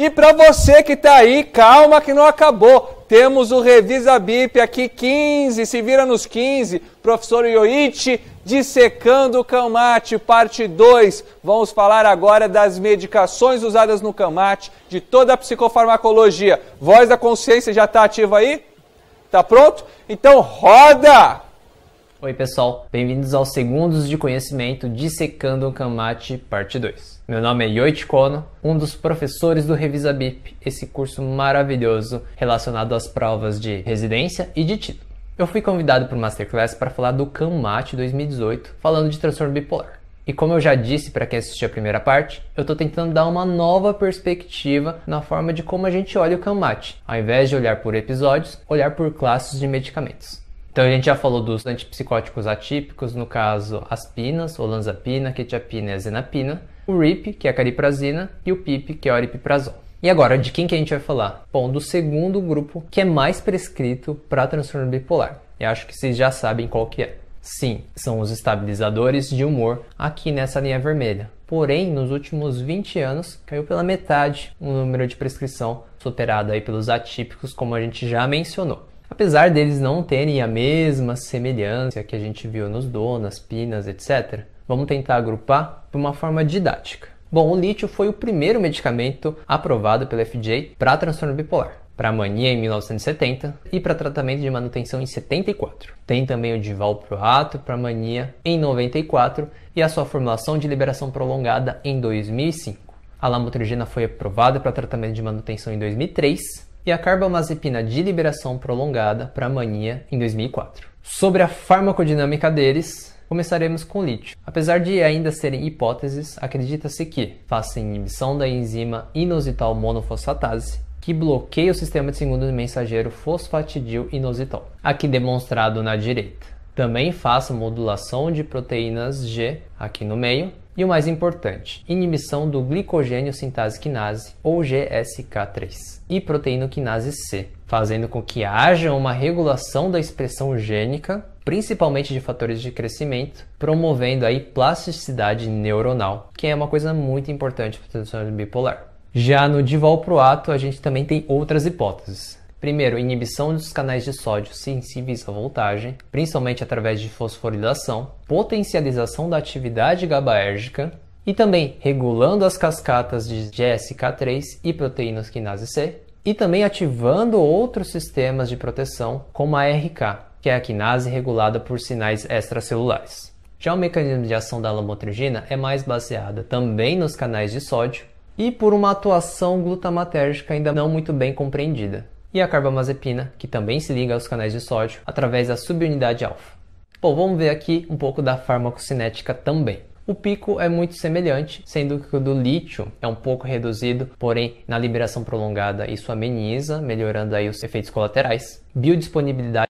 E para você que está aí, calma que não acabou. Temos o Revisa Bip aqui 15, se vira nos 15, professor Yoichi dissecando o camate, parte 2. Vamos falar agora das medicações usadas no camate, de toda a psicofarmacologia. Voz da consciência já está ativa aí? Tá pronto? Então roda! Oi pessoal, bem-vindos aos Segundos de Conhecimento Dissecando o Kamate Parte 2. Meu nome é Yoichi Kono, um dos professores do Revisa BIP, esse curso maravilhoso relacionado às provas de residência e de título. Eu fui convidado para o Masterclass para falar do Kamate 2018, falando de transtorno bipolar. E como eu já disse para quem assistiu a primeira parte, eu estou tentando dar uma nova perspectiva na forma de como a gente olha o Kamate, ao invés de olhar por episódios, olhar por classes de medicamentos. Então a gente já falou dos antipsicóticos atípicos, no caso aspinas, olanzapina, quetiapina e azenapina, o RIP, que é a cariprazina, e o PIP, que é o aripiprazol. E agora, de quem que a gente vai falar? Bom, do segundo grupo que é mais prescrito para transtorno bipolar. Eu acho que vocês já sabem qual que é. Sim, são os estabilizadores de humor aqui nessa linha vermelha. Porém, nos últimos 20 anos, caiu pela metade o número de prescrição, superado aí pelos atípicos, como a gente já mencionou. Apesar deles não terem a mesma semelhança que a gente viu nos donas, pinas, etc., vamos tentar agrupar de uma forma didática. Bom, o lítio foi o primeiro medicamento aprovado pela FDA para transtorno bipolar, para mania em 1970 e para tratamento de manutenção em 74. Tem também o divalproato para mania em 94 e a sua formulação de liberação prolongada em 2005. A lamotrigina foi aprovada para tratamento de manutenção em 2003 e a carbamazepina de liberação prolongada para mania em 2004. Sobre a farmacodinâmica deles, começaremos com o lítio. Apesar de ainda serem hipóteses, acredita-se que façam inibição da enzima inositol monofosfatase que bloqueia o sistema de segundo mensageiro fosfatidil inositol, aqui demonstrado na direita. Também faça modulação de proteínas G aqui no meio e o mais importante, inibição do glicogênio sintase quinase, ou GSK3, e proteína quinase C, fazendo com que haja uma regulação da expressão gênica, principalmente de fatores de crescimento, promovendo aí plasticidade neuronal, que é uma coisa muito importante para o transtorno bipolar. Já no divalproato, a gente também tem outras hipóteses. Primeiro, inibição dos canais de sódio sensíveis à voltagem, principalmente através de fosforilação, potencialização da atividade GABAérgica e também regulando as cascatas de GSK3 e proteínas quinase C, e também ativando outros sistemas de proteção, como a RK, que é a quinase regulada por sinais extracelulares. Já o mecanismo de ação da lamotrigina é mais baseada também nos canais de sódio e por uma atuação glutamatérgica ainda não muito bem compreendida e a carbamazepina, que também se liga aos canais de sódio através da subunidade alfa. Bom, vamos ver aqui um pouco da farmacocinética também. O pico é muito semelhante, sendo que o do lítio é um pouco reduzido, porém na liberação prolongada isso ameniza, melhorando aí os efeitos colaterais. Biodisponibilidade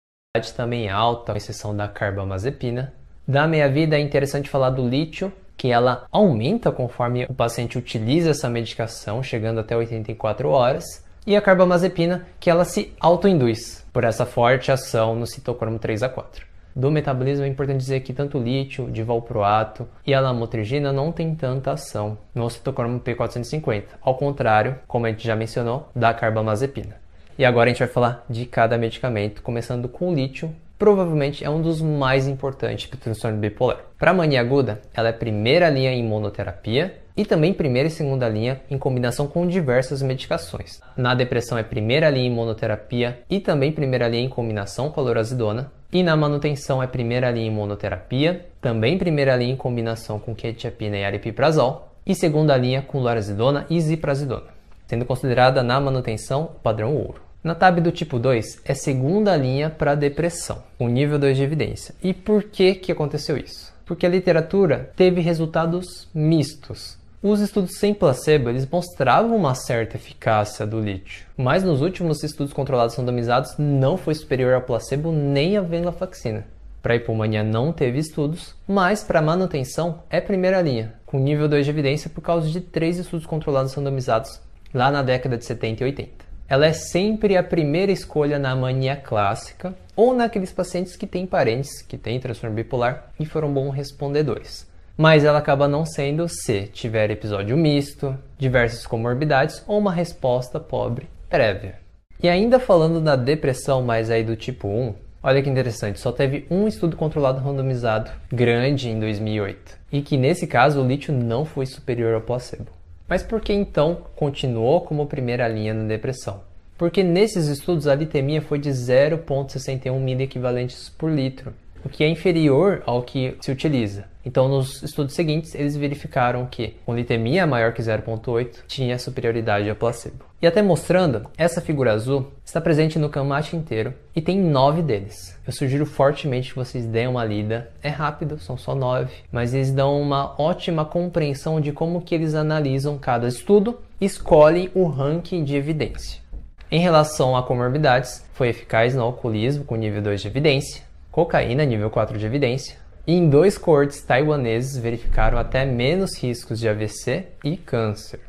também é alta, com exceção da carbamazepina. Da meia-vida é interessante falar do lítio, que ela aumenta conforme o paciente utiliza essa medicação, chegando até 84 horas e a carbamazepina, que ela se autoinduz por essa forte ação no citocromo 3 a 4. Do metabolismo é importante dizer que tanto o lítio, divalproato e a lamotrigina não tem tanta ação no citocromo P450, ao contrário, como a gente já mencionou, da carbamazepina. E agora a gente vai falar de cada medicamento, começando com o lítio, provavelmente é um dos mais importantes para o transtorno bipolar. Para a mania aguda, ela é a primeira linha em monoterapia e também primeira e segunda linha em combinação com diversas medicações. Na depressão é primeira linha em monoterapia e também primeira linha em combinação com a lorazidona. E na manutenção é primeira linha em monoterapia, também primeira linha em combinação com quetiapina e aripiprazol e segunda linha com lorazidona e ziprazidona, sendo considerada na manutenção o padrão ouro. Na TAB do tipo 2 é segunda linha para depressão, o nível 2 de evidência. E por que, que aconteceu isso? Porque a literatura teve resultados mistos os estudos sem placebo eles mostravam uma certa eficácia do lítio, mas nos últimos estudos controlados randomizados não foi superior ao placebo nem à venlafaxina. Para hipomania não teve estudos, mas para manutenção é primeira linha, com nível 2 de evidência por causa de três estudos controlados randomizados lá na década de 70 e 80. Ela é sempre a primeira escolha na mania clássica ou naqueles pacientes que têm parentes que têm transtorno bipolar e foram bons respondedores mas ela acaba não sendo se tiver episódio misto, diversas comorbidades ou uma resposta pobre prévia. E ainda falando da depressão, mas aí do tipo 1, olha que interessante, só teve um estudo controlado randomizado grande em 2008, e que nesse caso o lítio não foi superior ao placebo. Mas por que então continuou como primeira linha na depressão? Porque nesses estudos a litemia foi de 0,61 miliequivalentes por litro, o que é inferior ao que se utiliza. Então, nos estudos seguintes, eles verificaram que com litemia maior que 0,8 tinha superioridade a placebo. E até mostrando, essa figura azul está presente no camate inteiro e tem nove deles. Eu sugiro fortemente que vocês deem uma lida. É rápido, são só nove, mas eles dão uma ótima compreensão de como que eles analisam cada estudo e escolhem o ranking de evidência. Em relação a comorbidades, foi eficaz no alcoolismo com nível 2 de evidência, cocaína nível 4 de evidência, e em dois coortes taiwaneses verificaram até menos riscos de AVC e câncer.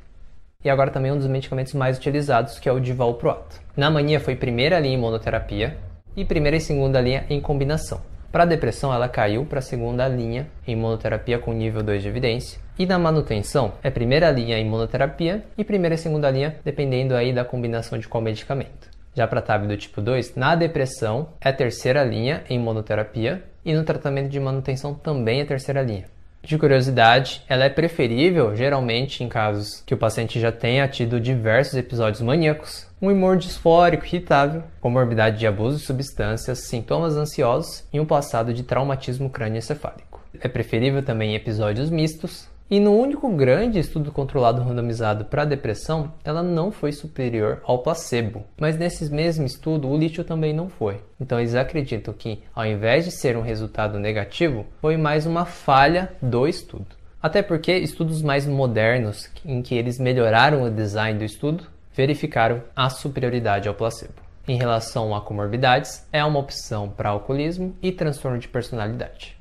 E agora também um dos medicamentos mais utilizados, que é o Divalproato. Na mania foi primeira linha em monoterapia e primeira e segunda linha em combinação. Para a depressão, ela caiu para a segunda linha em monoterapia com nível 2 de evidência. E na manutenção, é primeira linha em monoterapia e primeira e segunda linha, dependendo aí da combinação de qual medicamento. Já para TAB tá do tipo 2, na depressão é terceira linha em monoterapia e no tratamento de manutenção também é terceira linha. De curiosidade, ela é preferível geralmente em casos que o paciente já tenha tido diversos episódios maníacos, um humor disfórico irritável, comorbidade de abuso de substâncias, sintomas ansiosos e um passado de traumatismo crânioencefálico. É preferível também em episódios mistos, e no único grande estudo controlado randomizado para depressão, ela não foi superior ao placebo. Mas nesses mesmo estudo, o lítio também não foi. Então eles acreditam que, ao invés de ser um resultado negativo, foi mais uma falha do estudo. Até porque estudos mais modernos, em que eles melhoraram o design do estudo, verificaram a superioridade ao placebo. Em relação a comorbidades, é uma opção para alcoolismo e transtorno de personalidade.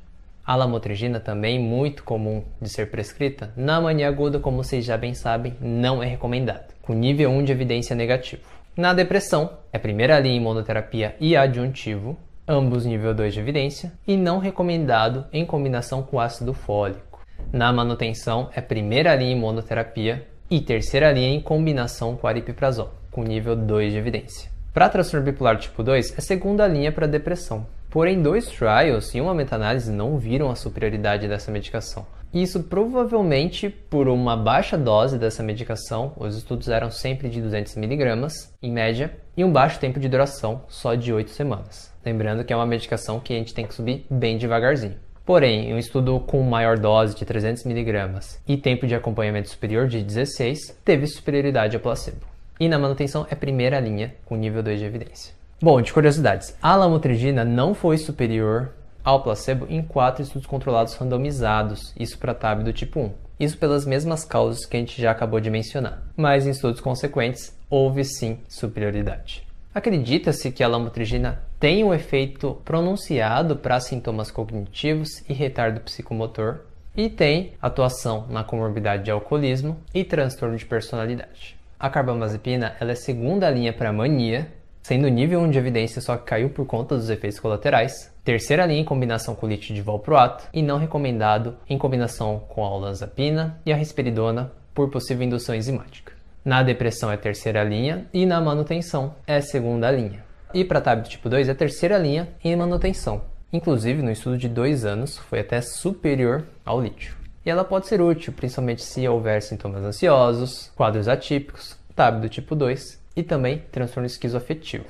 A lamotrigina também muito comum de ser prescrita, na mania aguda, como vocês já bem sabem, não é recomendada, com nível 1 de evidência negativo. Na depressão, é primeira linha em monoterapia e adjuntivo, ambos nível 2 de evidência, e não recomendado em combinação com ácido fólico. Na manutenção, é primeira linha em monoterapia e terceira linha em combinação com aripiprazol, com nível 2 de evidência. Para transtorno bipolar tipo 2, é segunda linha para depressão, Porém, dois trials e uma meta-análise não viram a superioridade dessa medicação. Isso provavelmente por uma baixa dose dessa medicação, os estudos eram sempre de 200mg, em média, e um baixo tempo de duração, só de 8 semanas. Lembrando que é uma medicação que a gente tem que subir bem devagarzinho. Porém, um estudo com maior dose de 300mg e tempo de acompanhamento superior de 16 teve superioridade ao placebo. E na manutenção é primeira linha, com nível 2 de evidência. Bom, de curiosidades, a lamotrigina não foi superior ao placebo em quatro estudos controlados randomizados, isso para TAB do tipo 1. Isso pelas mesmas causas que a gente já acabou de mencionar. Mas em estudos consequentes, houve sim superioridade. Acredita-se que a lamotrigina tem um efeito pronunciado para sintomas cognitivos e retardo psicomotor e tem atuação na comorbidade de alcoolismo e transtorno de personalidade. A carbamazepina ela é segunda linha para mania sendo o nível 1 de evidência só que caiu por conta dos efeitos colaterais, terceira linha em combinação com lítio de valproato e não recomendado em combinação com a olanzapina e a risperidona por possível indução enzimática. Na depressão é terceira linha e na manutenção é segunda linha. E para TAB tipo 2 é terceira linha em manutenção. Inclusive, no estudo de dois anos, foi até superior ao lítio. E ela pode ser útil, principalmente se houver sintomas ansiosos, quadros atípicos, TAB do tipo 2 e também transtorno esquizoafetivo.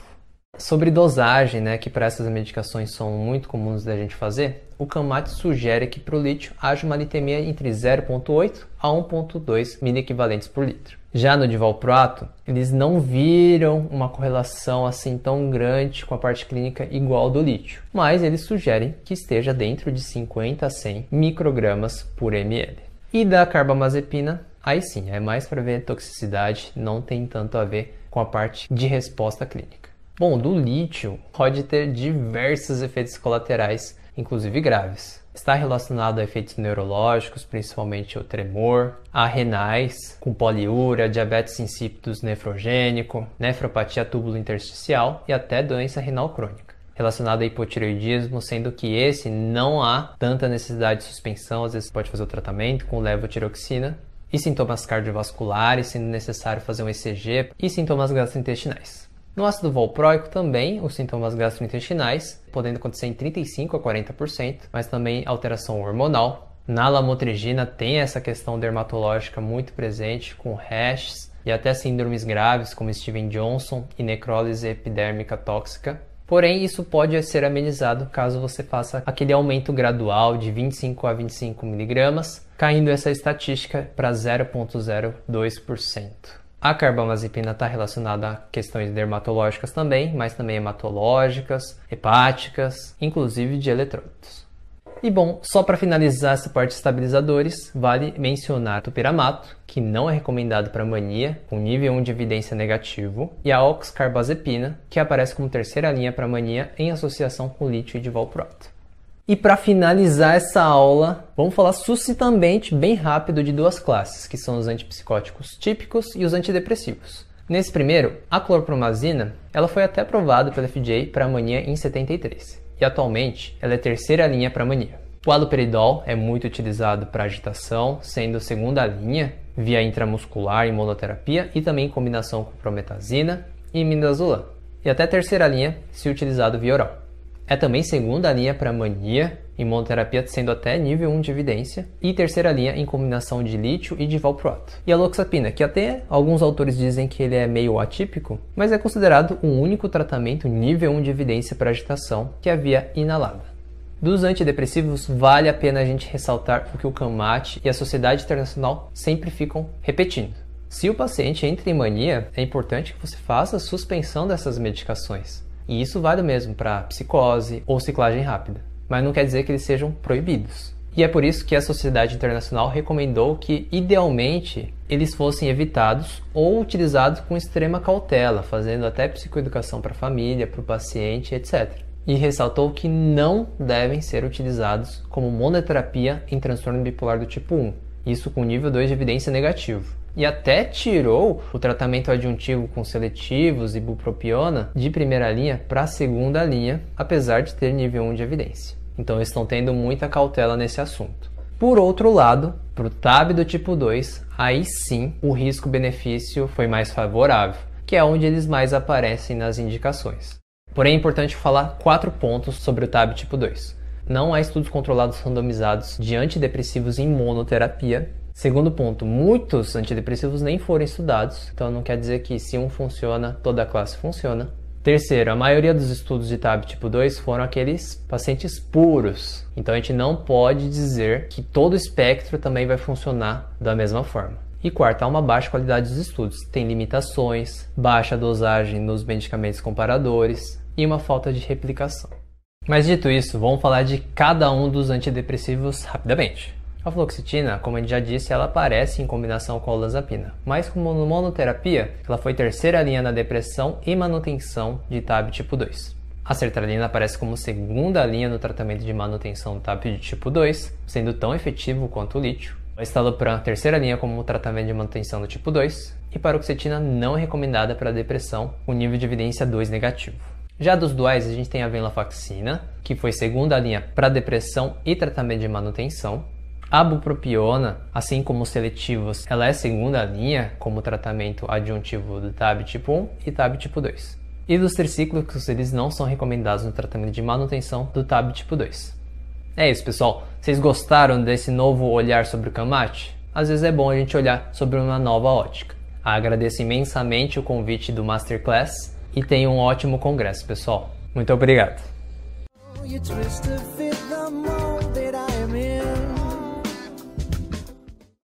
Sobre dosagem, né, que para essas medicações são muito comuns da gente fazer, o Camat sugere que para o lítio haja uma litemia entre 0,8 a 1,2 miliequivalentes por litro. Já no divalproato, eles não viram uma correlação assim tão grande com a parte clínica igual do lítio, mas eles sugerem que esteja dentro de 50 a 100 microgramas por ml. E da carbamazepina, aí sim, é mais para ver toxicidade, não tem tanto a ver com a parte de resposta clínica. Bom, do lítio pode ter diversos efeitos colaterais, inclusive graves. Está relacionado a efeitos neurológicos, principalmente o tremor, a renais, com poliúria, diabetes insípidos nefrogênico, nefropatia intersticial e até doença renal crônica. Relacionado a hipotireoidismo, sendo que esse não há tanta necessidade de suspensão, às vezes pode fazer o tratamento com levotiroxina, e sintomas cardiovasculares, sendo necessário fazer um ECG, e sintomas gastrointestinais. No ácido valproico também, os sintomas gastrointestinais, podendo acontecer em 35 a 40%, mas também alteração hormonal. Na lamotrigina tem essa questão dermatológica muito presente, com rashes e até síndromes graves como Steven Johnson e necrólise epidérmica tóxica. Porém, isso pode ser amenizado caso você faça aquele aumento gradual de 25 a 25 miligramas, caindo essa estatística para 0,02%. A carbamazepina está relacionada a questões dermatológicas também, mas também hematológicas, hepáticas, inclusive de eletrólitos. E bom, só para finalizar essa parte de estabilizadores, vale mencionar topiramato, que não é recomendado para mania, com nível 1 de evidência negativo, e a oxcarbazepina, que aparece como terceira linha para mania em associação com lítio e divalproato. E para finalizar essa aula, vamos falar sucintamente, bem rápido, de duas classes, que são os antipsicóticos típicos e os antidepressivos. Nesse primeiro, a clorpromazina, ela foi até aprovada pela FDA para mania em 73 e atualmente ela é terceira linha para mania. O aloperidol é muito utilizado para agitação, sendo segunda linha via intramuscular e monoterapia e também em combinação com prometazina e midazolam, e até terceira linha se utilizado via oral. É também segunda linha para mania, em monoterapia sendo até nível 1 de evidência, e terceira linha em combinação de lítio e de valproato. E a loxapina, que até alguns autores dizem que ele é meio atípico, mas é considerado o um único tratamento nível 1 de evidência para agitação que havia inalada. Dos antidepressivos, vale a pena a gente ressaltar o que o CAMAT e a Sociedade Internacional sempre ficam repetindo. Se o paciente entra em mania, é importante que você faça a suspensão dessas medicações. E isso vale mesmo para psicose ou ciclagem rápida, mas não quer dizer que eles sejam proibidos. E é por isso que a Sociedade Internacional recomendou que, idealmente, eles fossem evitados ou utilizados com extrema cautela, fazendo até psicoeducação para a família, para o paciente, etc. E ressaltou que não devem ser utilizados como monoterapia em transtorno bipolar do tipo 1, isso com nível 2 de evidência negativo e até tirou o tratamento adjuntivo com seletivos e bupropiona de primeira linha para segunda linha, apesar de ter nível 1 de evidência. Então eles estão tendo muita cautela nesse assunto. Por outro lado, para o TAB do tipo 2, aí sim o risco-benefício foi mais favorável, que é onde eles mais aparecem nas indicações. Porém, é importante falar quatro pontos sobre o TAB tipo 2. Não há estudos controlados randomizados de antidepressivos em monoterapia Segundo ponto, muitos antidepressivos nem foram estudados, então não quer dizer que se um funciona, toda a classe funciona. Terceiro, a maioria dos estudos de TAB tipo 2 foram aqueles pacientes puros. Então a gente não pode dizer que todo o espectro também vai funcionar da mesma forma. E quarto, há uma baixa qualidade dos estudos. Tem limitações, baixa dosagem nos medicamentos comparadores e uma falta de replicação. Mas dito isso, vamos falar de cada um dos antidepressivos rapidamente. A fluoxetina, como a gente já disse, ela aparece em combinação com a olanzapina, mas como monoterapia, ela foi terceira linha na depressão e manutenção de TAB tipo 2. A sertralina aparece como segunda linha no tratamento de manutenção do TAB de tipo 2, sendo tão efetivo quanto o lítio. A estalopram, terceira linha como tratamento de manutenção do tipo 2, e paroxetina não recomendada para depressão com nível de evidência 2 negativo. Já dos duais, a gente tem a venlafaxina, que foi segunda linha para depressão e tratamento de manutenção, a bupropiona, assim como os seletivos, ela é segunda linha como tratamento adjuntivo do TAB tipo 1 e TAB tipo 2. E dos tricíclicos, eles não são recomendados no tratamento de manutenção do TAB tipo 2. É isso, pessoal. Vocês gostaram desse novo olhar sobre o camate? Às vezes é bom a gente olhar sobre uma nova ótica. Agradeço imensamente o convite do Masterclass e tenha um ótimo congresso, pessoal. Muito obrigado.